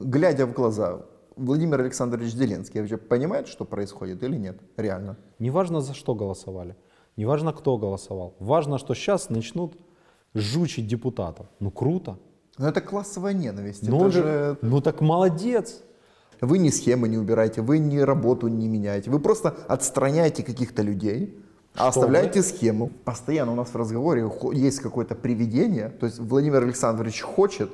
глядя в глаза, Владимир Александрович Зеленский вообще понимает, что происходит или нет? Реально. Неважно, за что голосовали. Неважно, кто голосовал. Важно, что сейчас начнут жучить депутатов. Ну круто. Но ну, это классовая ненависть. Ну, это же... ну так молодец. Вы ни схемы не убираете, вы ни работу не меняете. Вы просто отстраняете каких-то людей, а оставляете вы? схему. Постоянно у нас в разговоре есть какое-то привидение. То есть Владимир Александрович хочет,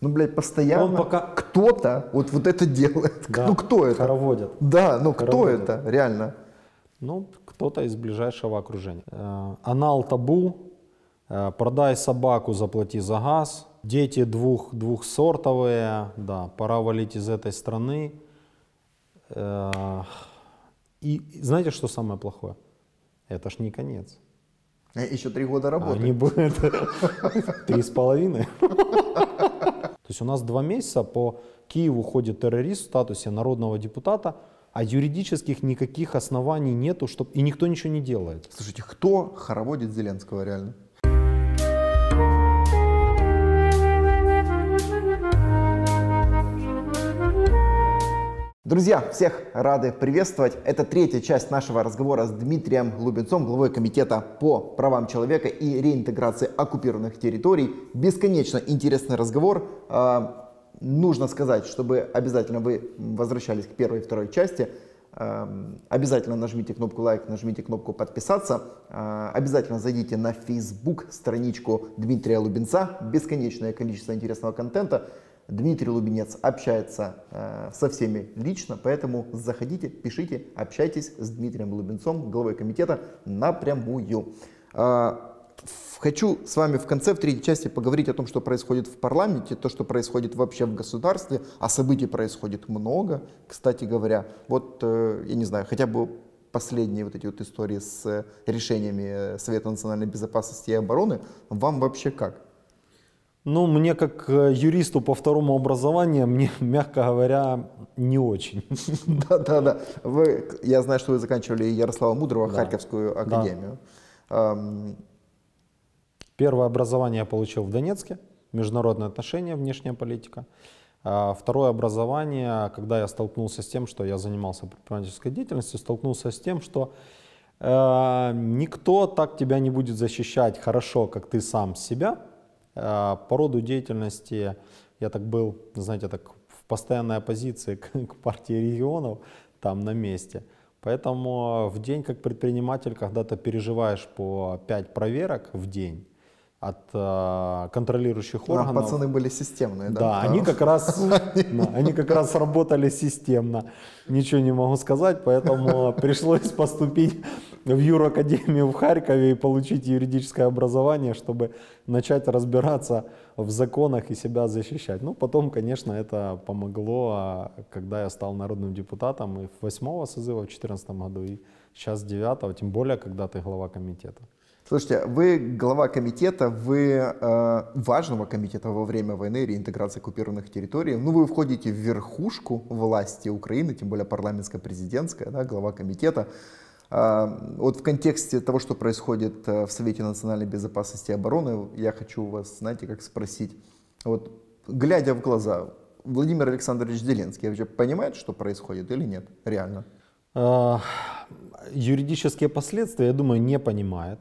ну, блядь, постоянно он пока... кто-то вот, вот это делает. Да, ну, кто это? Хороводят. Да, ну кто это реально? Ну, кто-то из ближайшего окружения. Э, анал табу, э, продай собаку, заплати за газ. Дети двух, двухсортовые, да, пора валить из этой страны. Э, и знаете, что самое плохое? Это ж не конец. Еще три года а работы. три с половиной. То есть у нас два месяца по Киеву ходит террорист в статусе народного депутата, а юридических никаких оснований нету, чтоб... и никто ничего не делает. Слушайте, кто хороводит Зеленского реально? Друзья, всех рады приветствовать. Это третья часть нашего разговора с Дмитрием Лубенцом, главой Комитета по правам человека и реинтеграции оккупированных территорий. Бесконечно интересный разговор. А, нужно сказать, чтобы обязательно вы возвращались к первой и второй части. А, обязательно нажмите кнопку лайк, нажмите кнопку подписаться. А, обязательно зайдите на Facebook страничку Дмитрия Лубенца. Бесконечное количество интересного контента. Дмитрий Лубенец общается э, со всеми лично, поэтому заходите, пишите, общайтесь с Дмитрием Лубенцом, главой комитета, напрямую. Э, хочу с вами в конце, в третьей части, поговорить о том, что происходит в парламенте, то, что происходит вообще в государстве, а событий происходит много, кстати говоря. Вот, э, я не знаю, хотя бы последние вот эти вот истории с э, решениями э, Совета национальной безопасности и обороны, вам вообще как? Ну, мне как э, юристу по второму образованию, мне, мягко говоря, не очень. Да-да-да. Я знаю, что вы заканчивали Ярослава Мудрого, да. Харьковскую академию. Да. Эм... Первое образование я получил в Донецке, международные отношения, внешняя политика. А второе образование, когда я столкнулся с тем, что я занимался предпринимательской деятельностью, столкнулся с тем, что э, никто так тебя не будет защищать хорошо, как ты сам себя, Э, по роду деятельности я так был, знаете, так в постоянной оппозиции к, к партии регионов там на месте. Поэтому э, в день как предприниматель, когда ты переживаешь по 5 проверок в день, от э, контролирующих органов. Да, пацаны были системные, да? Да, они как раз, они как раз работали системно. Ничего не могу сказать, поэтому э, пришлось поступить в юракадемию в Харькове и получить юридическое образование, чтобы начать разбираться в законах и себя защищать. Ну, потом, конечно, это помогло, а, когда я стал народным депутатом и в 8 созыва в 2014 году, и сейчас 9 тем более, когда ты глава комитета. Слушайте, вы глава комитета, вы э, важного комитета во время войны реинтеграции оккупированных территорий. Ну, вы входите в верхушку власти Украины, тем более парламентско-президентская, да, глава комитета. Э, вот в контексте того, что происходит э, в Совете национальной безопасности и обороны, я хочу у вас, знаете, как спросить. Вот, глядя в глаза, Владимир Александрович Зеленский вообще понимает, что происходит или нет? Реально? Э, юридические последствия, я думаю, не понимает.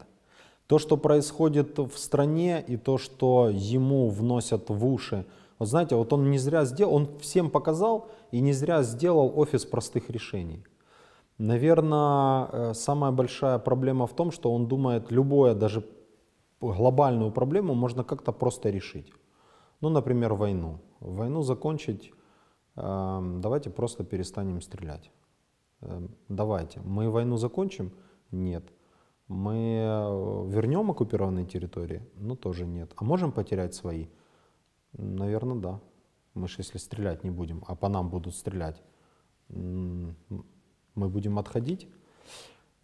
То, что происходит в стране и то, что ему вносят в уши, вот знаете, вот он не зря сделал, он всем показал и не зря сделал офис простых решений. Наверное, э, самая большая проблема в том, что он думает, любое, даже глобальную проблему можно как-то просто решить. Ну, например, войну. Войну закончить, э, давайте просто перестанем стрелять. Э, давайте. Мы войну закончим? Нет. Мы э, вернем оккупированные территории? Ну, тоже нет. А можем потерять свои? Наверное, да. Мы же если стрелять не будем, а по нам будут стрелять, мы будем отходить.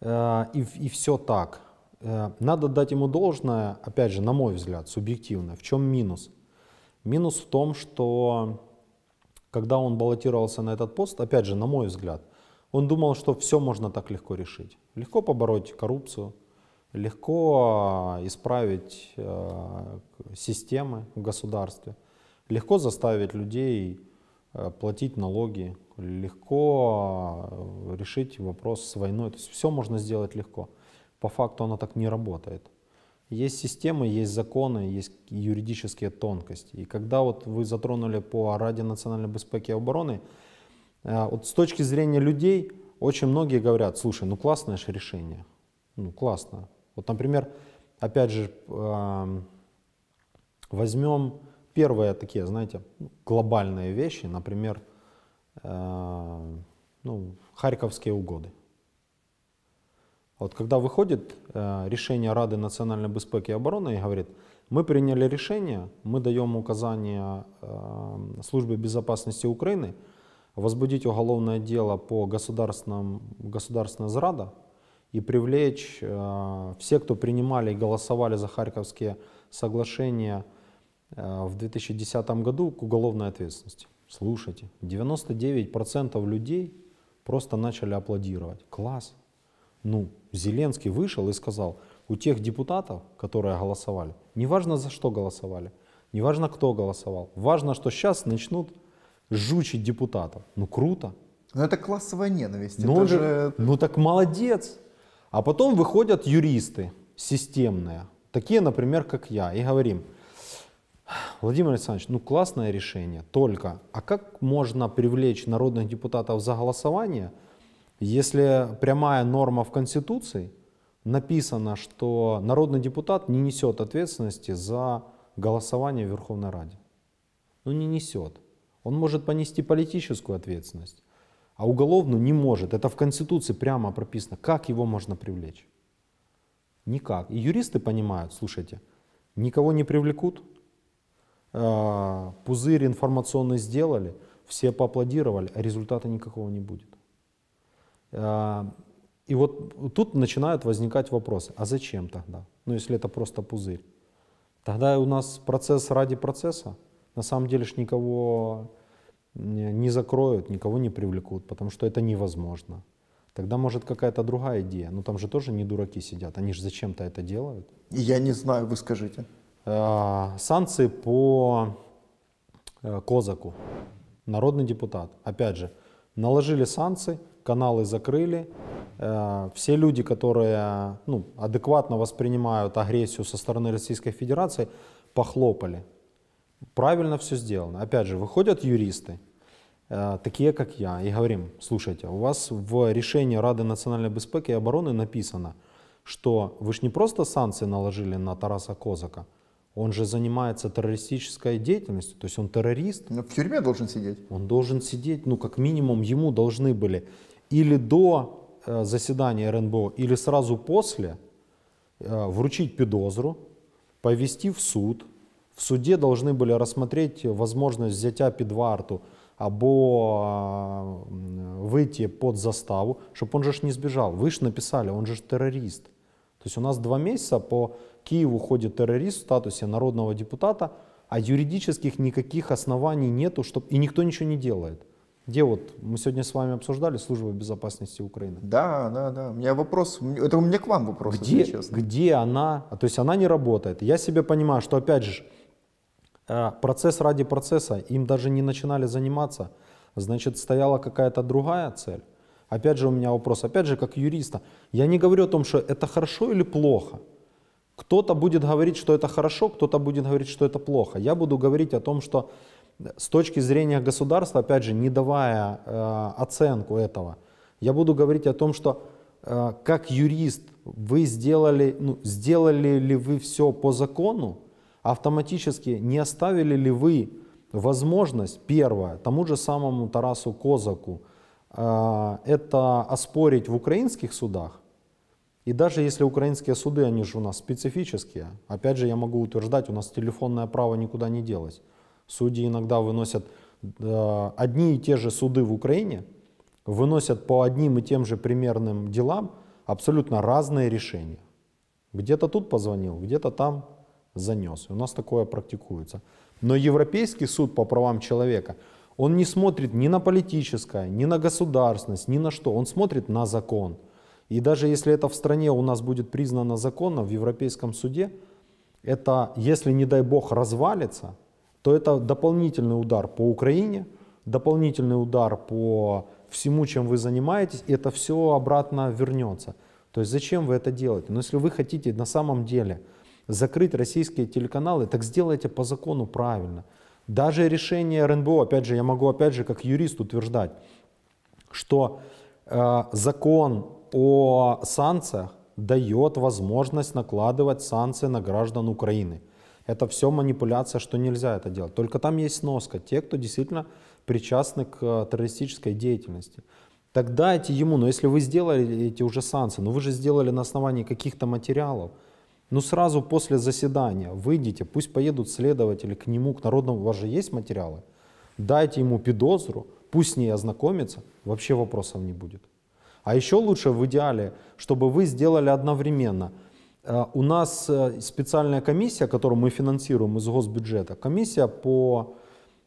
Э, и, и все так. Э, надо дать ему должное, опять же, на мой взгляд, субъективно. В чем минус? Минус в том, что когда он баллотировался на этот пост, опять же, на мой взгляд, он думал, что все можно так легко решить. Легко побороть коррупцию, легко а, исправить а, системы в государстве, легко заставить людей а, платить налоги, легко решить вопрос с войной. То есть все можно сделать легко. По факту оно так не работает. Есть системы, есть законы, есть юридические тонкости. И когда вот вы затронули по Раде национальной безопасности и обороны, вот с точки зрения людей, очень многие говорят, слушай, ну классное же решение. Ну классно. Вот, например, опять же, возьмем первые такие, знаете, глобальные вещи, например, ну, Харьковские угоды. Вот когда выходит э, решение Рады национальной Безопасности и обороны и говорит, мы приняли решение, мы даем указания Службе безопасности Украины возбудить уголовное дело по государственным, государственной зрада и привлечь э, все, кто принимали и голосовали за Харьковские соглашения э, в 2010 году к уголовной ответственности. Слушайте, 99% людей просто начали аплодировать. Класс. Ну, Зеленский вышел и сказал, у тех депутатов, которые голосовали, неважно за что голосовали, неважно кто голосовал, важно, что сейчас начнут жучить депутатов. Ну круто. ну это классовая ненависть. Ну, это же... ну так молодец. А потом выходят юристы системные, такие, например, как я, и говорим, Владимир Александрович, ну классное решение, только, а как можно привлечь народных депутатов за голосование, если прямая норма в Конституции написана, что народный депутат не несет ответственности за голосование в Верховной Раде? Ну не несет. Он может понести политическую ответственность, а уголовную не может. Это в Конституции прямо прописано. Как его можно привлечь? Никак. И юристы понимают, слушайте, никого не привлекут, а, пузырь информационный сделали, все поаплодировали, а результата никакого не будет. А, и вот тут начинают возникать вопросы, а зачем тогда? Ну, если это просто пузырь. Тогда у нас процесс ради процесса, на самом деле ж никого не закроют, никого не привлекут, потому что это невозможно. Тогда может какая-то другая идея. Но там же тоже не дураки сидят, они же зачем-то это делают. Я не знаю, вы скажите. Э, санкции по э, Козаку, народный депутат. Опять же, наложили санкции, каналы закрыли. Э, все люди, которые ну, адекватно воспринимают агрессию со стороны Российской Федерации, похлопали правильно все сделано. Опять же, выходят юристы, э, такие как я, и говорим, слушайте, у вас в решении Рады национальной безопасности и обороны написано, что вы же не просто санкции наложили на Тараса Козака, он же занимается террористической деятельностью, то есть он террорист. Но ну, в тюрьме должен сидеть. Он должен сидеть, ну как минимум ему должны были или до э, заседания РНБО, или сразу после э, вручить подозру, повести в суд, в суде должны были рассмотреть возможность взяття під варту або а, выйти под заставу, чтобы он же не сбежал. Ви ж написали, он же террорист. То есть у нас два месяца по Киеву ходит террорист в статусе народного депутата, а юридических никаких оснований нету, чтоб... и никто ничего не делает. Где вот мы сегодня с вами обсуждали службу безопасности Украины? Да, да, да. У меня вопрос, это у меня к вам вопрос. Где, где она? То есть она не работает. Я себе понимаю, что опять же а, процесс ради процесса, им даже не начинали заниматься, значит, стояла какая-то другая цель. Опять же у меня вопрос, опять же, как юриста, я не говорю о том, что это хорошо или плохо. Кто-то будет говорить, что это хорошо, кто-то будет говорить, что это плохо. Я буду говорить о том, что э, с точки зрения государства, опять же, не давая э, оценку этого, я буду говорить о том, что э, как юрист вы сделали, ну, сделали ли вы все по закону, автоматически не оставили ли вы возможность, первое, тому же самому Тарасу Козаку, э, это оспорить в украинских судах, и даже если украинские суды, они же у нас специфические, опять же, я могу утверждать, у нас телефонное право никуда не делось. Судьи иногда выносят э, одни и те же суды в Украине, выносят по одним и тем же примерным делам абсолютно разные решения. Где-то тут позвонил, где-то там занес. у нас такое практикуется. Но Европейский суд по правам человека, он не смотрит ни на политическое, ни на государственность, ни на что. Он смотрит на закон. И даже если это в стране у нас будет признано законно, в Европейском суде, это, если, не дай бог, развалится, то это дополнительный удар по Украине, дополнительный удар по всему, чем вы занимаетесь, и это все обратно вернется. То есть зачем вы это делаете? Но если вы хотите на самом деле закрыть российские телеканалы, так сделайте по закону правильно. Даже решение РНБО, опять же, я могу опять же как юрист утверждать, что э, закон о санкциях дает возможность накладывать санкции на граждан Украины. Это все манипуляция, что нельзя это делать. Только там есть носка те, кто действительно причастны к э, террористической деятельности. Тогда эти ему, но если вы сделали эти уже санкции, но вы же сделали на основании каких-то материалов, но ну, сразу после заседания выйдите, пусть поедут следователи к нему, к народному, у вас же есть материалы, дайте ему педозру, пусть с ней ознакомится, вообще вопросов не будет. А еще лучше в идеале, чтобы вы сделали одновременно. Э, у нас э, специальная комиссия, которую мы финансируем из госбюджета, комиссия по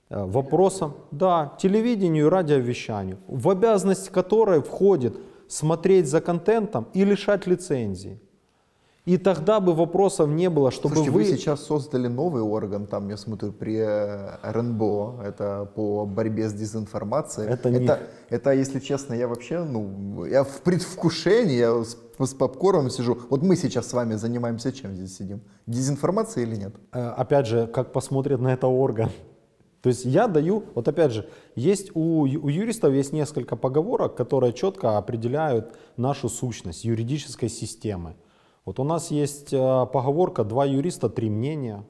э, вопросам, да, телевидению и радиовещанию, в обязанность которой входит смотреть за контентом и лишать лицензии. И тогда бы вопросов не было, чтобы Слушайте, вы... вы сейчас создали новый орган, там, я смотрю, при э, РНБО, это по борьбе с дезинформацией. Это, не... это, это если честно, я вообще, ну, я в предвкушении, я с, с попкорном сижу. Вот мы сейчас с вами занимаемся чем здесь сидим? Дезинформацией или нет? Э, опять же, как посмотрят на это орган. То есть я даю, вот опять же, есть у, у юристов есть несколько поговорок, которые четко определяют нашу сущность юридической системы. Вот у нас есть э, поговорка «два юриста, три мнения».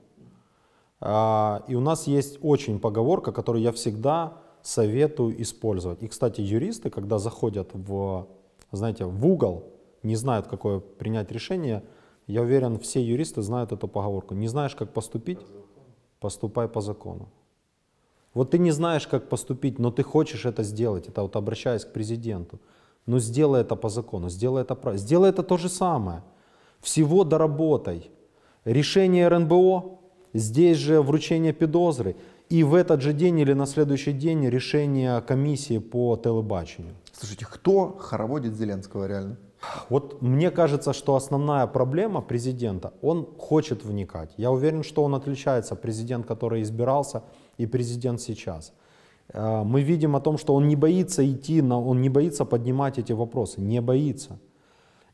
А, и у нас есть очень поговорка, которую я всегда советую использовать. И, кстати, юристы, когда заходят в, знаете, в угол, не знают, какое принять решение, я уверен, все юристы знают эту поговорку. Не знаешь, как поступить? Поступай по закону. Вот ты не знаешь, как поступить, но ты хочешь это сделать. Это вот обращаясь к президенту. Ну сделай это по закону, сделай это сделай это то же самое – всего доработай. Решение РНБО, здесь же вручение подозры, и в этот же день или на следующий день решение комиссии по телебачению. Слушайте, кто хороводит Зеленского реально? Вот мне кажется, что основная проблема президента, он хочет вникать. Я уверен, что он отличается, президент, который избирался, и президент сейчас. Э, мы видим о том, что он не боится идти, он не боится поднимать эти вопросы, не боится.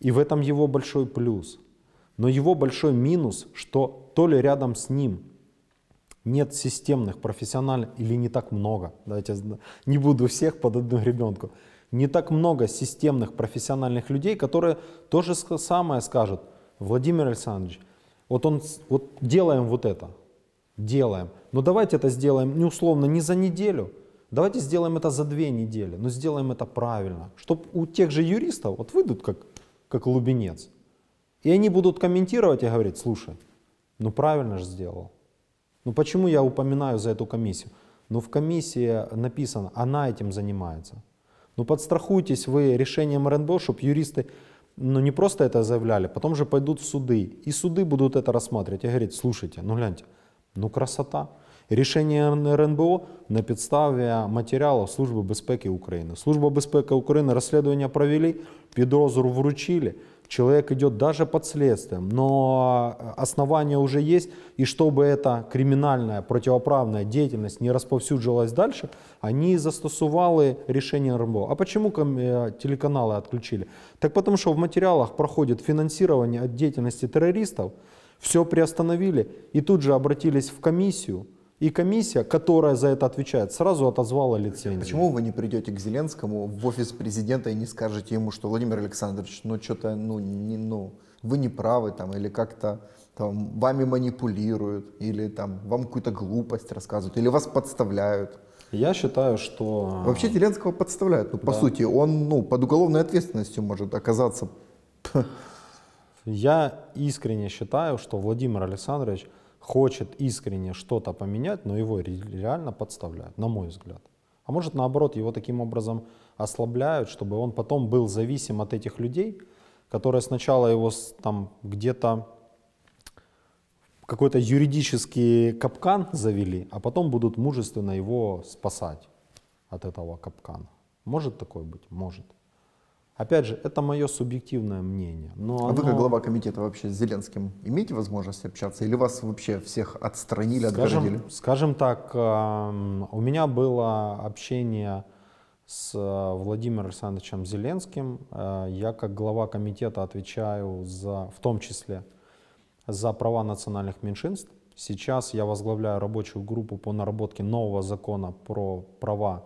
И в этом его большой плюс. Но его большой минус, что то ли рядом с ним нет системных профессиональных, или не так много, давайте не буду всех под одну ребенку, не так много системных профессиональных людей, которые то же самое скажут, Владимир Александрович, вот, он, вот делаем вот это, делаем, но давайте это сделаем не условно, не за неделю, давайте сделаем это за две недели, но сделаем это правильно, чтобы у тех же юристов, вот выйдут как как лубенец. И они будут комментировать и говорить, слушай, ну правильно же сделал. Ну почему я упоминаю за эту комиссию? Ну в комиссии написано, она этим занимается. Ну подстрахуйтесь вы решением РНБО, чтобы юристы ну, не просто это заявляли, потом же пойдут в суды. И суды будут это рассматривать и говорить, слушайте, ну гляньте, ну красота. Рішення РНБО на підставі матеріалів Служби безпеки України. Служба безпеки України розслідування провели, підозру вручили. Человек идет даже под следствием, но э, основания уже есть. И чтобы эта криминальная, противоправная деятельность не расповсюджилась дальше, они застосовали решение РНБО. А почему э, телеканалы отключили? Так потому что в материалах проходит финансирование от деятельности террористов, все приостановили и тут же обратились в комиссию, и комиссия, которая за это отвечает, сразу отозвала лицензию. Почему вы не придете к Зеленскому в офис президента и не скажете ему, что Владимир Александрович, ну что-то, ну, не, ну, вы не правы там, или как-то там вами манипулируют, или там вам какую-то глупость рассказывают, или вас подставляют? Я считаю, что... Вообще Зеленского подставляют, ну, по да. сути, он ну, под уголовной ответственностью может оказаться. Я искренне считаю, что Владимир Александрович хочет искренне что-то поменять, но его реально подставляют, на мой взгляд. А может наоборот, его таким образом ослабляют, чтобы он потом был зависим от этих людей, которые сначала его там где-то какой-то юридический капкан завели, а потом будут мужественно его спасать от этого капкана. Может такое быть? Может. Опять же, это мое субъективное мнение. Но а оно... вы как глава комитета вообще с Зеленским имеете возможность общаться? Или вас вообще всех отстранили, скажем, отгородили? Скажем так, эм, у меня было общение с э, Владимиром Александровичем Зеленским. Э, я как глава комитета отвечаю за, в том числе за права национальных меньшинств. Сейчас я возглавляю рабочую группу по наработке нового закона про права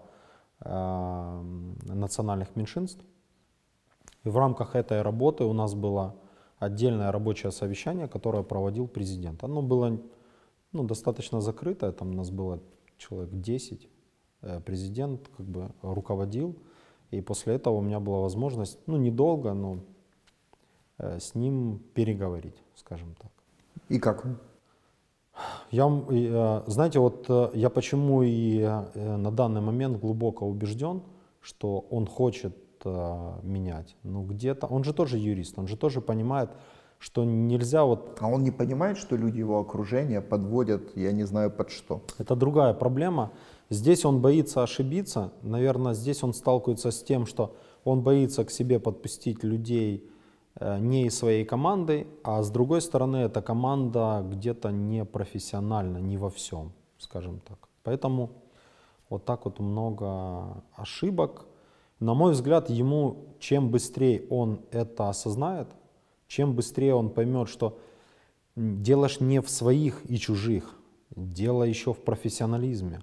эм, национальных меньшинств. И в рамках этой работы у нас было отдельное рабочее совещание, которое проводил президент. Оно было ну, достаточно закрытое, там у нас было человек 10, э, президент как бы руководил, и после этого у меня была возможность, ну, недолго, но э, с ним переговорить, скажем так. И как? Я, э, знаете, вот я почему и на данный момент глубоко убежден, что он хочет менять. Ну где-то, он же тоже юрист, он же тоже понимает, что нельзя вот... А он не понимает, что люди его окружения подводят, я не знаю под что. Это другая проблема. Здесь он боится ошибиться. Наверное, здесь он сталкивается с тем, что он боится к себе подпустить людей э, не из своей команды, а с другой стороны, эта команда где-то не профессиональна, не во всем, скажем так. Поэтому вот так вот много ошибок, на мой взгляд, ему чем быстрее он это осознает, чем быстрее он поймет, что делаешь не в своих и чужих, дело еще в профессионализме.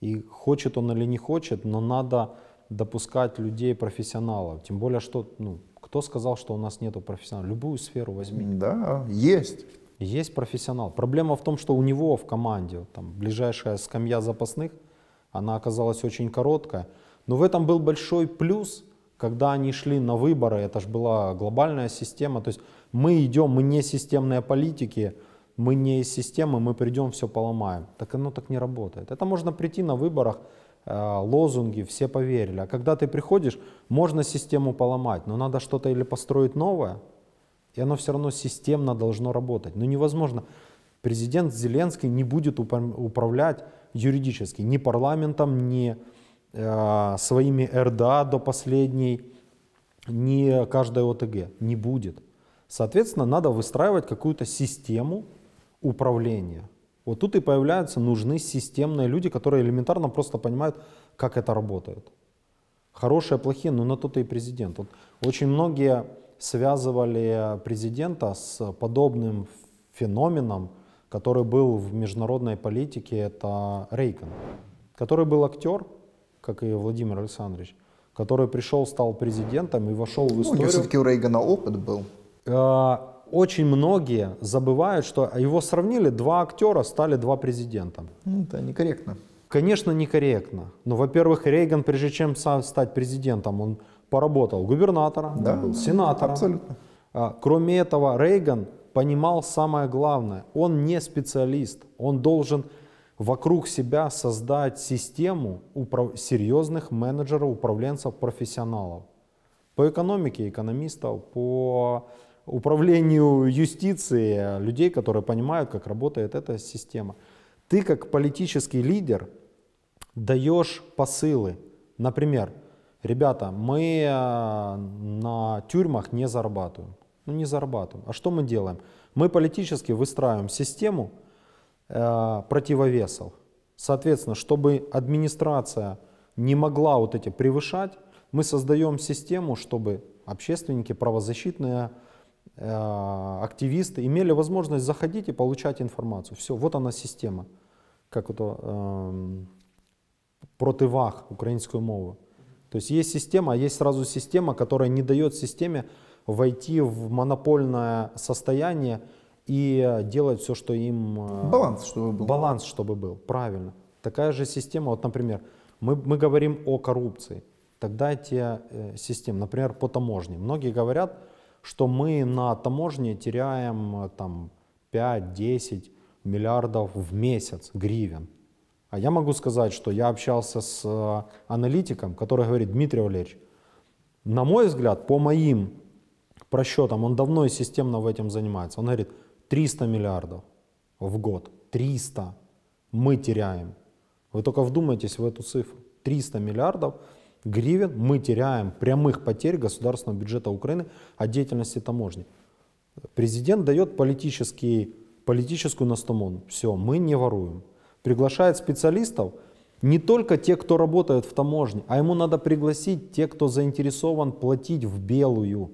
И хочет он или не хочет, но надо допускать людей профессионалов. Тем более, что ну, кто сказал, что у нас нету профессионалов? Любую сферу возьми. Да, есть. Есть профессионал. Проблема в том, что у него в команде там ближайшая скамья запасных, она оказалась очень короткая. Но в этом был большой плюс, когда они шли на выборы, это же была глобальная система, то есть мы идем, мы не системные политики, мы не из системы, мы придем, все поломаем. Так оно так не работает. Это можно прийти на выборах, э, лозунги, все поверили. А когда ты приходишь, можно систему поломать, но надо что-то или построить новое, и оно все равно системно должно работать. Но невозможно. Президент Зеленский не будет управлять юридически ни парламентом, ни Э, своими РДА до последней не каждая ОТГ, не будет. Соответственно, надо выстраивать какую-то систему управления. Вот тут и появляются нужны системные люди, которые элементарно просто понимают, как это работает. Хорошие, плохие, но ну, на то и президент. Вот очень многие связывали президента с подобным феноменом, который был в международной политике, это рейган который был актер, как и Владимир Александрович, который пришел, стал президентом и вошел в историю. Ну, у него все-таки у Рейгана опыт был. Э, очень многие забывают, что его сравнили два актера, стали два президента. Ну, это некорректно. Конечно, некорректно. Но, во-первых, Рейган, прежде чем стать президентом, он поработал губернатора, да, был, сенатора. Абсолютно. А, кроме этого, Рейган понимал самое главное. Он не специалист. Он должен вокруг себя создать систему серьезных менеджеров, управленцев, профессионалов. По экономике экономистов, по управлению юстицией, людей, которые понимают, как работает эта система. Ты как политический лидер даешь посылы. Например, ребята, мы э, на тюрьмах не зарабатываем. Ну не зарабатываем. А что мы делаем? Мы политически выстраиваем систему, э, противовесов. Соответственно, чтобы администрация не могла вот эти превышать, мы создаем систему, чтобы общественники, правозащитные э, активисты имели возможность заходить и получать информацию. Все, вот она система, как это э, эм, противах украинскую мову. То есть есть система, а есть сразу система, которая не дает системе войти в монопольное состояние и э, делать все, что им... Э, баланс, чтобы был. Баланс, чтобы был, правильно. Такая же система, вот, например, мы, мы говорим о коррупции. Тогда эти системы, например, по таможне. Многие говорят, что мы на таможне теряем э, там 5-10 миллиардов в месяц гривен. А я могу сказать, что я общался с аналитиком, который говорит, Дмитрий Валерьевич, на мой взгляд, по моим просчетам, он давно и системно в этом занимается. Он говорит, 300 миллиардов в год. 300 мы теряем. Вы только вдумайтесь в эту цифру. 300 миллиардов гривен мы теряем прямых потерь государственного бюджета Украины от деятельности таможни. Президент дает политический, политическую настамон. Все, мы не воруем. Приглашает специалистов, не только те, кто работает в таможне, а ему надо пригласить те, кто заинтересован платить в белую.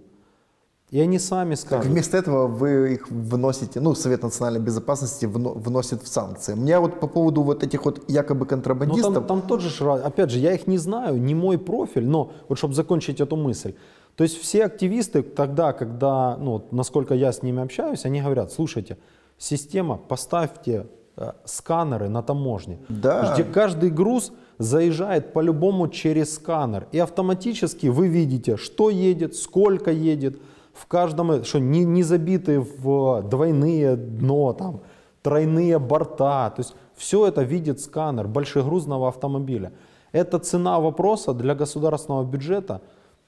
И они сами скажут. Так вместо этого вы их вносите, ну, Совет национальной безопасности вносит в санкции. Мне вот по поводу вот этих вот якобы ну, контрабандистов... там, там тот же, опять же, я их не знаю, не мой профиль, но вот чтобы закончить эту мысль. То есть все активисты тогда, когда, ну, насколько я с ними общаюсь, они говорят, слушайте, система, поставьте э, сканеры на таможне, да. где каждый груз заезжает по-любому через сканер, и автоматически вы видите, что едет, сколько едет, в каждом, что не, не забиты в двойные дно, там, тройные борта, то есть все это видит сканер большегрузного автомобиля. Это цена вопроса для государственного бюджета,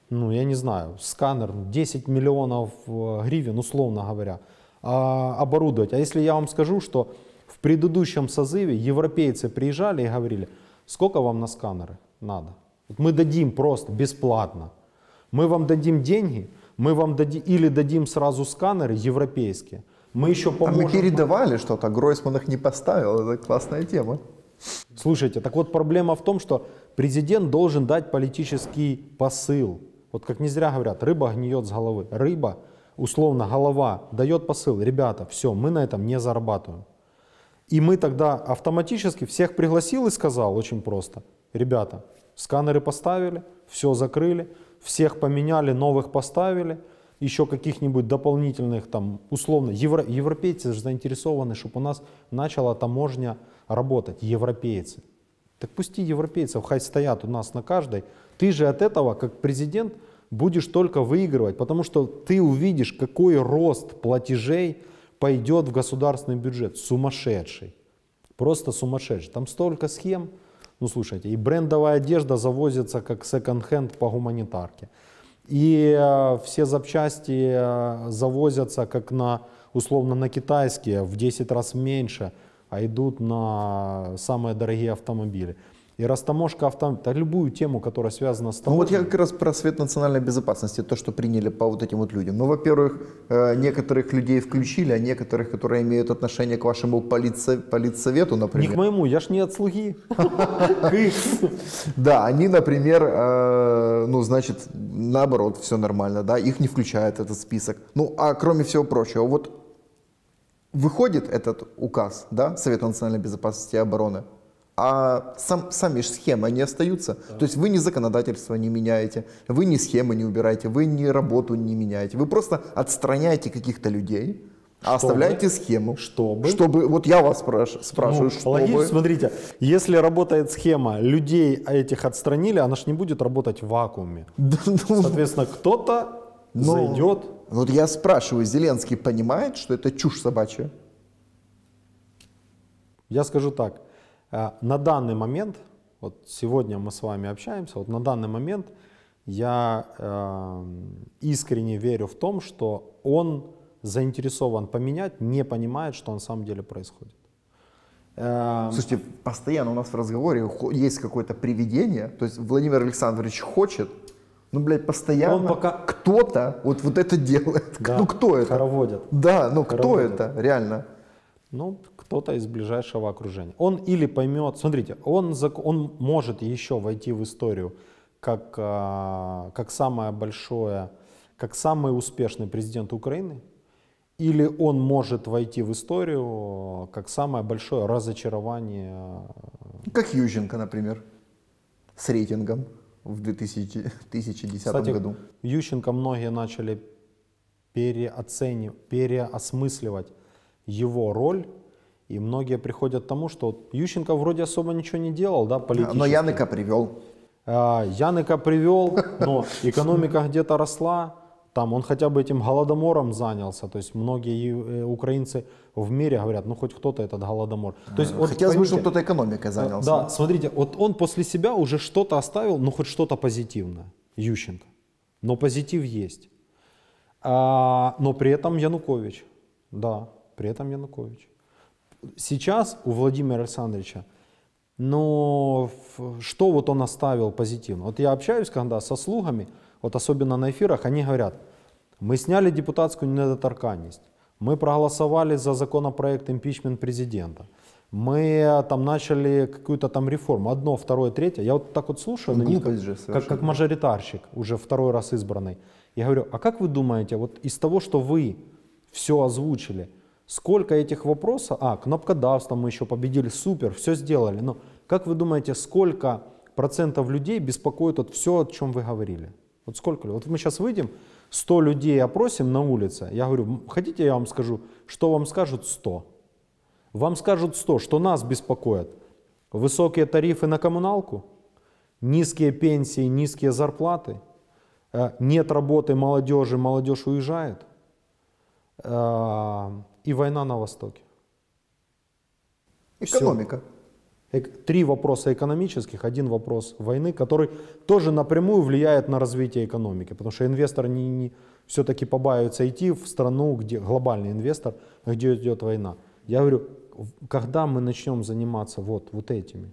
ну, я не знаю, сканер 10 миллионов э, гривен, условно говоря, а, оборудовать. А если я вам скажу, что в предыдущем созыве европейцы приезжали и говорили, сколько вам на сканеры надо? Мы дадим просто бесплатно. Мы вам дадим деньги, мы вам дадим, или дадим сразу сканеры европейские, мы еще поможем. А мы передавали что-то, Гройсман их не поставил, это классная тема. Слушайте, так вот проблема в том, что президент должен дать политический посыл. Вот как не зря говорят, рыба гниет с головы. Рыба, условно, голова дает посыл, ребята, все, мы на этом не зарабатываем. И мы тогда автоматически всех пригласил и сказал очень просто, ребята, сканеры поставили, все закрыли, всех поменяли, новых поставили, еще каких-нибудь дополнительных там условно. Евро, европейцы же заинтересованы, чтобы у нас начала таможня работать, европейцы. Так пусти европейцев, хай стоят у нас на каждой. Ты же от этого, как президент, будешь только выигрывать, потому что ты увидишь, какой рост платежей пойдет в государственный бюджет. Сумасшедший. Просто сумасшедший. Там столько схем, ну, слушайте, и брендовая одежда завозится как секонд-хенд по гуманитарке. И э, все запчасти э, завозятся как на, условно, на китайские в 10 раз меньше, а идут на самые дорогие автомобили и растаможка автомобилей, да, любую тему, которая связана с Ну вот я как раз про свет национальной безопасности, то, что приняли по вот этим вот людям. Ну, во-первых, э, некоторых людей включили, а некоторых, которые имеют отношение к вашему полице... политсовету, например. Не к моему, я ж не от слуги. Да, они, например, э, ну, значит, наоборот, все нормально, да, их не включает этот список. Ну, а кроме всего прочего, вот выходит этот указ, да, Совета национальной безопасности и обороны, а сам, сами же схемы, они остаются. Да. То есть вы ни законодательство не меняете, вы ни схемы не убираете, вы ни работу не меняете. Вы просто отстраняете каких-то людей, а оставляйте схему. Чтобы? Чтобы, вот я вас спраш, ну, спрашиваю, ну, чтобы... Логично, смотрите, если работает схема, людей этих отстранили, она же не будет работать в вакууме. Да, ну, Соответственно, кто-то но, ну, зайдет... Ну, вот я спрашиваю, Зеленский понимает, что это чушь собачья? Я скажу так, Э, на данный момент, вот сегодня мы с вами общаемся, вот на данный момент я э, искренне верю в том, что он заинтересован поменять, не понимает, что на самом деле происходит. Эм, Слушайте, постоянно у нас в разговоре есть какое-то привидение, то есть Владимир Александрович хочет, ну, блядь, постоянно он пока... кто-то вот, вот это делает. Да, ну, кто это? Хороводят. Да, ну, хороводят. кто это реально? Ну, кто-то из ближайшего окружения. Он или поймет, смотрите, он, он может еще войти в историю как, а, как самое большое, как самый успешный президент Украины, или он может войти в историю как самое большое разочарование. А, как Ющенко, например, с рейтингом в 2000, 2010 Кстати, году. Ющенко многие начали переоценивать, переосмысливать его роль и многие приходят к тому, что вот Ющенко вроде особо ничего не делал, да, политически. Но Яныка привел. А, Яныка привел, но экономика где-то росла, там он хотя бы этим голодомором занялся, то есть многие э, украинцы в мире говорят, ну хоть кто-то этот голодомор. То есть, э, вот, Хотелось бы, чтобы кто-то экономикой э, занялся. Да, смотрите, вот он после себя уже что-то оставил, ну хоть что-то позитивное, Ющенко. Но позитив есть. А, но при этом Янукович, да, при этом Янукович сейчас у Владимира Александровича, но что вот он оставил позитивно? Вот я общаюсь когда со слугами, вот особенно на эфирах, они говорят, мы сняли депутатскую недоторканность, мы проголосовали за законопроект импичмент президента, мы э, там начали какую-то там реформу, одно, второе, третье. Я вот так вот слушаю, них, как, же как, как мажоритарщик, уже второй раз избранный. Я говорю, а как вы думаете, вот из того, что вы все озвучили, Сколько этих вопросов... А, кнопка кнопкодавство мы еще победили, супер, все сделали. Но как вы думаете, сколько процентов людей беспокоит вот все, о чем вы говорили? Вот сколько? Вот мы сейчас выйдем, 100 людей опросим на улице. Я говорю, хотите я вам скажу, что вам скажут 100? Вам скажут 100, что нас беспокоит. Высокие тарифы на коммуналку, низкие пенсии, низкие зарплаты, э, нет работы молодежи, молодежь уезжает э, и война на Востоке. Экономика. Все. Три вопроса экономических, один вопрос войны, который тоже напрямую влияет на развитие экономики, потому что инвестор не, не, все-таки побаивается идти в страну, где глобальный инвестор, где идет война. Я говорю, когда мы начнем заниматься вот, вот этими,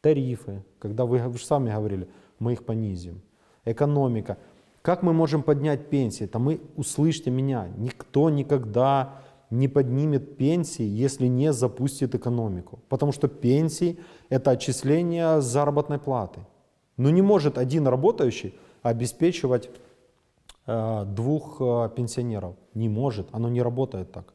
тарифы, когда вы, вы же сами говорили, мы их понизим, экономика, как мы можем поднять пенсии, там мы, услышьте меня, никто никогда не поднимет пенсии, если не запустит экономику. Потому что пенсии – это отчисление заработной платы. Но не может один работающий обеспечивать э, двух э, пенсионеров. Не может, оно не работает так.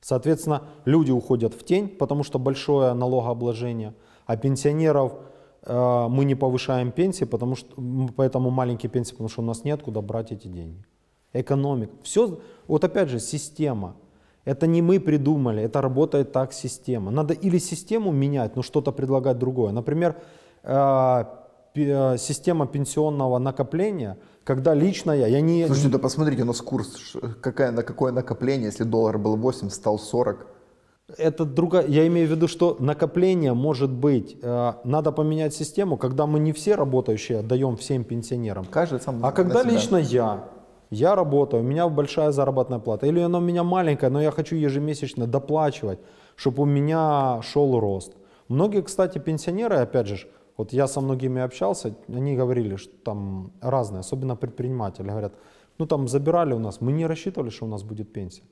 Соответственно, люди уходят в тень, потому что большое налогообложение, а пенсионеров э, мы не повышаем пенсии, потому что, поэтому маленькие пенсии, потому что у нас нет куда брать эти деньги. Экономик. Все, вот опять же, система – это не мы придумали, это работает так система. Надо или систему менять, но что-то предлагать другое. Например, э, э, система пенсионного накопления, когда лично я, я не... Слушайте, да посмотрите, у нас курс, какая, на какое накопление, если доллар был 8, стал 40. Это другая, я имею в виду, что накопление может быть, э, надо поменять систему, когда мы не все работающие отдаем всем пенсионерам. Каждый сам а когда себя. лично я, я работаю, у меня большая заработная плата, или она у меня маленькая, но я хочу ежемесячно доплачивать, чтобы у меня шел рост. Многие, кстати, пенсионеры, опять же, вот я со многими общался, они говорили, что там разные, особенно предприниматели, говорят, ну там забирали у нас, мы не рассчитывали, что у нас будет пенсия.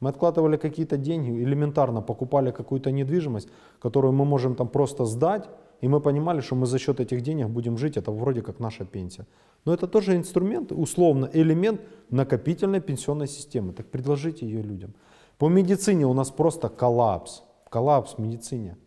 Мы откладывали какие-то деньги, элементарно покупали какую-то недвижимость, которую мы можем там просто сдать, и мы понимали, что мы за счет этих денег будем жить, это вроде как наша пенсия. Но это тоже инструмент, условно, элемент накопительной пенсионной системы. Так предложите ее людям. По медицине у нас просто коллапс. Коллапс в медицине.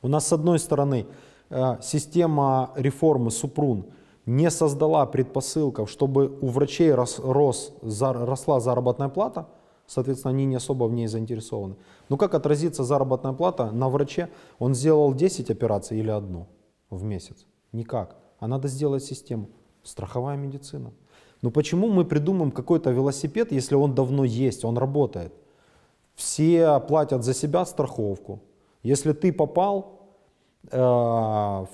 У нас, с одной стороны, э, система реформы Супрун не создала предпосылков, чтобы у врачей рос, рос, росла заработная плата – Соответственно, они не особо в ней заинтересованы. Но как отразится заработная плата на враче? Он сделал 10 операций или одну в месяц? Никак. А надо сделать систему. Страховая медицина. Но почему мы придумаем какой-то велосипед, если он давно есть, он работает? Все платят за себя страховку. Если ты попал, э,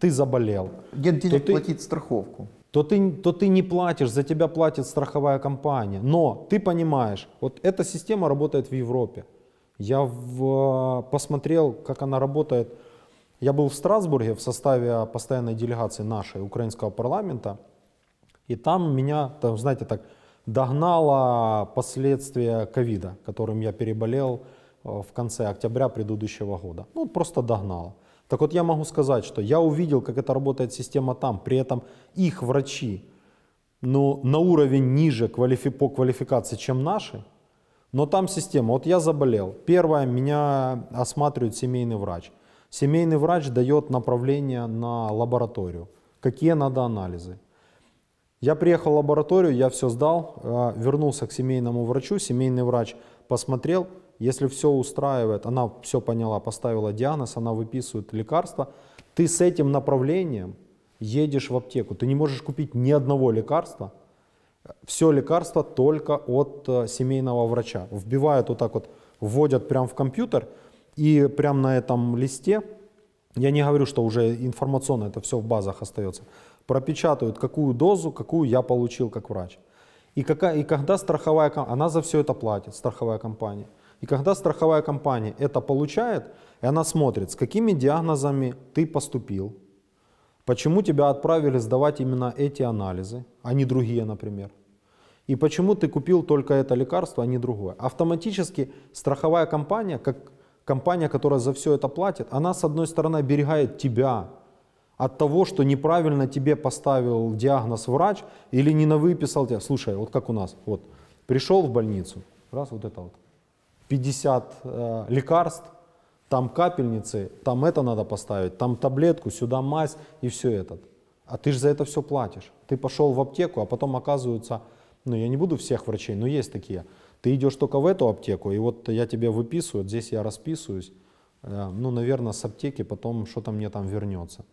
ты заболел. Гендинек ты... платит страховку то ты, то ты не платишь, за тебя платит страховая компания. Но ты понимаешь, вот эта система работает в Европе. Я в, э, посмотрел, как она работает. Я был в Страсбурге в составе постоянной делегации нашей, украинского парламента, и там меня, там, знаете, так догнало последствия ковида, которым я переболел э, в конце октября предыдущего года. Ну, просто догнало. Так вот я могу сказать, что я увидел, как это работает система там, при этом их врачи, ну, на уровень ниже квалифи по квалификации, чем наши, но там система. Вот я заболел. Первое, меня осматривает семейный врач. Семейный врач дает направление на лабораторию. Какие надо анализы. Я приехал в лабораторию, я все сдал, э, вернулся к семейному врачу. Семейный врач посмотрел, если все устраивает, она все поняла, поставила диагноз, она выписывает лекарства, ты с этим направлением едешь в аптеку. Ты не можешь купить ни одного лекарства, все лекарства только от э, семейного врача. Вбивают вот так вот, вводят прямо в компьютер, и прямо на этом листе, я не говорю, что уже информационно это все в базах остается, пропечатают, какую дозу, какую я получил как врач. И, какая, и когда страховая компания, она за все это платит, страховая компания – и когда страховая компания это получает, и она смотрит, с какими диагнозами ты поступил, почему тебя отправили сдавать именно эти анализы, а не другие, например, и почему ты купил только это лекарство, а не другое. Автоматически страховая компания, как компания, которая за все это платит, она, с одной стороны, берегает тебя от того, что неправильно тебе поставил диагноз врач или не навыписал тебя. Слушай, вот как у нас, вот, пришел в больницу, раз, вот это вот, 50 э, лекарств, там капельницы, там это надо поставить, там таблетку, сюда мазь и все это. А ты же за это все платишь. Ты пошел в аптеку, а потом оказывается, ну я не буду всех врачей, но есть такие. Ты идешь только в эту аптеку, и вот я тебе выписываю, здесь я расписываюсь. Э, ну, наверное, с аптеки потом что-то мне там вернется.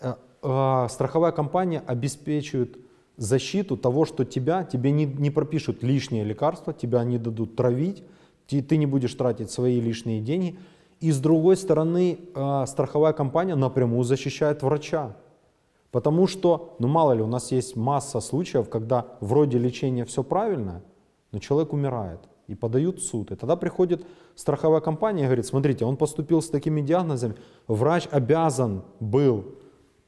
Э, э, страховая компания обеспечивает защиту того, что тебя, тебе не, не пропишут лишнее лекарство, тебя не дадут травить, ты, ты не будешь тратить свои лишние деньги. И с другой стороны, а, страховая компания напрямую защищает врача. Потому что, ну мало ли, у нас есть масса случаев, когда вроде лечение все правильно, но человек умирает и подают в суд. И тогда приходит страховая компания и говорит, смотрите, он поступил с такими диагнозами, врач обязан был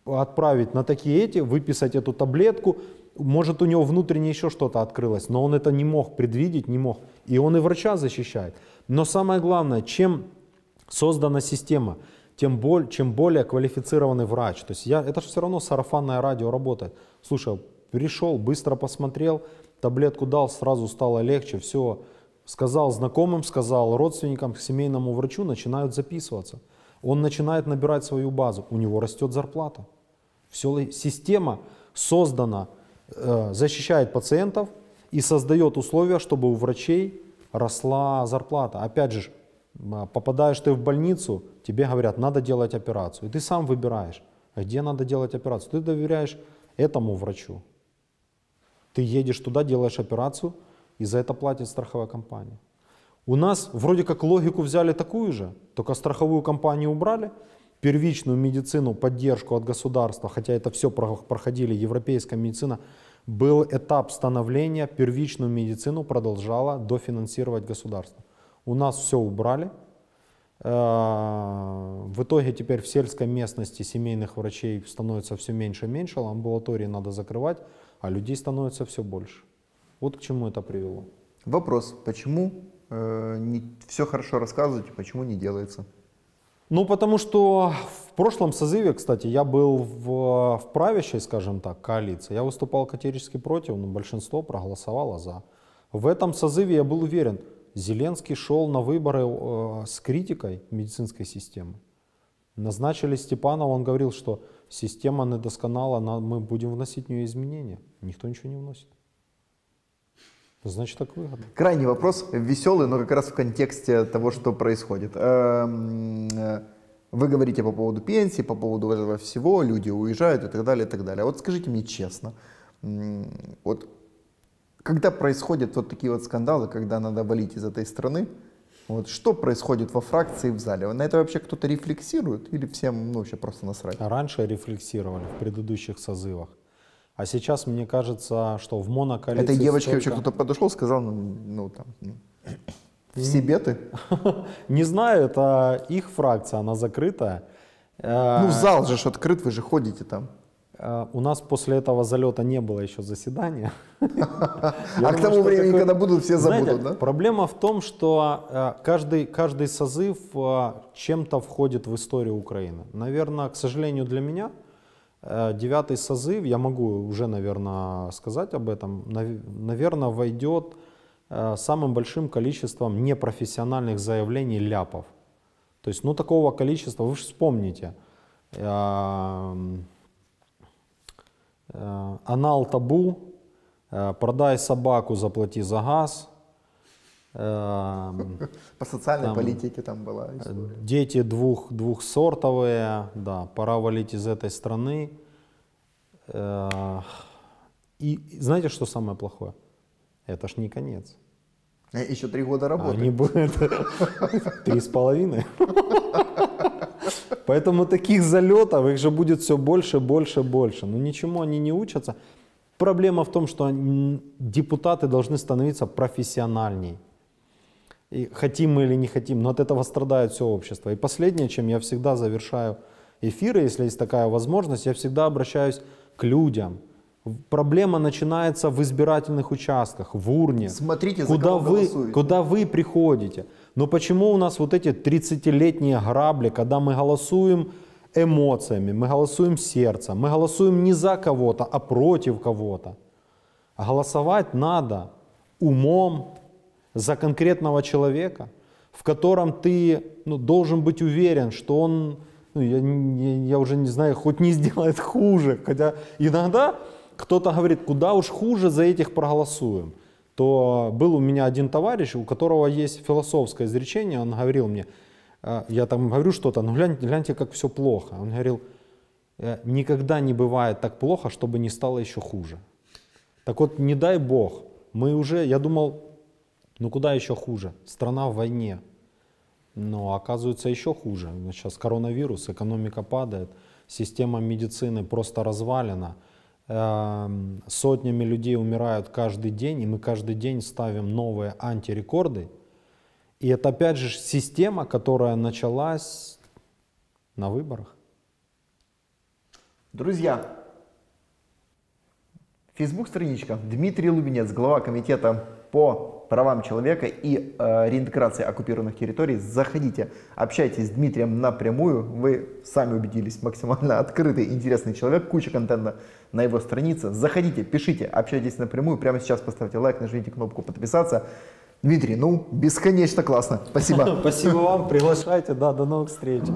отправить на такие эти, выписать эту таблетку, может, у него внутренне еще что-то открылось, но он это не мог предвидеть, не мог. И он и врача защищает. Но самое главное, чем создана система, тем боль, чем более квалифицированный врач. То есть я, это же все равно сарафанное радио работает. Слушай, пришел, быстро посмотрел, таблетку дал, сразу стало легче, все. Сказал знакомым, сказал родственникам, к семейному врачу, начинают записываться. Он начинает набирать свою базу, у него растет зарплата. Все, система создана Э, защищает пациентов и создает условия, чтобы у врачей росла зарплата. Опять же, а, попадаешь ты в больницу, тебе говорят, надо делать операцию. И ты сам выбираешь, где надо делать операцию. Ты доверяешь этому врачу. Ты едешь туда, делаешь операцию, и за это платит страховая компания. У нас вроде как логику взяли такую же, только страховую компанию убрали, первичную медицину, поддержку от государства, хотя это все проходили европейская медицина, был этап становления, первичную медицину продолжала дофинансировать государство. У нас все убрали. Э, в итоге теперь в сельской местности семейных врачей становится все меньше и меньше, амбулатории надо закрывать, а людей становится все больше. Вот к чему это привело. Вопрос, почему э, не все хорошо рассказывать, а почему не делается? Ну, потому что в прошлом созыве, кстати, я был в, в правящей, скажем так, коалиции. Я выступал категорически против, но большинство проголосовало за. В этом созыве я был уверен, Зеленский шел на выборы э, с критикой медицинской системы. Назначили Степанова, он говорил, что система недосконала, мы будем вносить в нее изменения. Никто ничего не вносит. Значит, так выгодно. Крайний вопрос, веселый, но как раз в контексте того, что происходит. Эм, э, вы говорите по поводу пенсии, по поводу этого всего, люди уезжают и так далее, и так далее. А вот скажите мне честно, вот когда происходят вот такие вот скандалы, когда надо валить из этой страны, вот что происходит во фракции и в зале? На это вообще кто-то рефлексирует или всем ну, вообще просто насрать? Раньше рефлексировали в предыдущих созывах. А сейчас мне кажется, что в моноколесе... Этой девочке столько... вообще кто-то подошел, сказал, ну, ну там, ну, в себе ты? Не знаю, это их фракция, она закрыта. Э, ну, зал же ж открыт, вы же ходите там. Э, у нас после этого залета не было еще заседания. А к тому времени, когда будут, все забудут, да? Проблема в том, что э, каждый созыв чем-то входит в историю Украины. Наверное, к сожалению для меня, Э, девятый созыв, я могу уже, наверное, сказать об этом, наверное, войдет э, самым большим количеством непрофессиональных заявлений ляпов. То есть, ну, такого количества, вы же вспомните, эм, э, анал табу, продай собаку, заплати за газ, Эм, По социальной там, политике там была э, история. Дети двух, двухсортовые, да, пора валить из этой страны. Э, и знаете, что самое плохое? Это ж не конец. Э, Еще три года а работы. Они будут три с половиной. Поэтому таких залетов, их же будет все больше, больше, больше. Но ну, ничему они не учатся. Проблема в том, что депутаты должны становиться профессиональней и хотим мы или не хотим, но от этого страдает все общество. И последнее, чем я всегда завершаю эфиры, если есть такая возможность, я всегда обращаюсь к людям. Проблема начинается в избирательных участках, в урне. Смотрите, куда вы, голосуете. куда вы приходите. Но почему у нас вот эти 30-летние грабли, когда мы голосуем эмоциями, мы голосуем сердцем, мы голосуем не за кого-то, а против кого-то. А голосовать надо умом, за конкретного человека, в котором ты ну, должен быть уверен, что он, ну, я, я, я уже не знаю, хоть не сделает хуже. Хотя иногда кто-то говорит, куда уж хуже, за этих проголосуем. То был у меня один товарищ, у которого есть философское изречение, он говорил мне, э, я там говорю что-то, ну глянь, гляньте, как все плохо. Он говорил, «Э, никогда не бывает так плохо, чтобы не стало еще хуже. Так вот, не дай бог, мы уже, я думал, ну куда еще хуже? Страна в войне. Но оказывается еще хуже. Сейчас коронавирус, экономика падает, система медицины просто развалена. Эм, сотнями людей умирают каждый день, и мы каждый день ставим новые антирекорды. И это опять же система, которая началась на выборах. Друзья, Фейсбук-страничка. Дмитрий Лубинец, глава комитета по правам человека и э, реинтеграции оккупированных территорий, заходите, общайтесь с Дмитрием напрямую. Вы сами убедились, максимально открытый, интересный человек, куча контента на его странице. Заходите, пишите, общайтесь напрямую. Прямо сейчас поставьте лайк, нажмите кнопку подписаться. Дмитрий, ну, бесконечно классно. Спасибо. Спасибо вам, приглашайте, да, до новых встреч.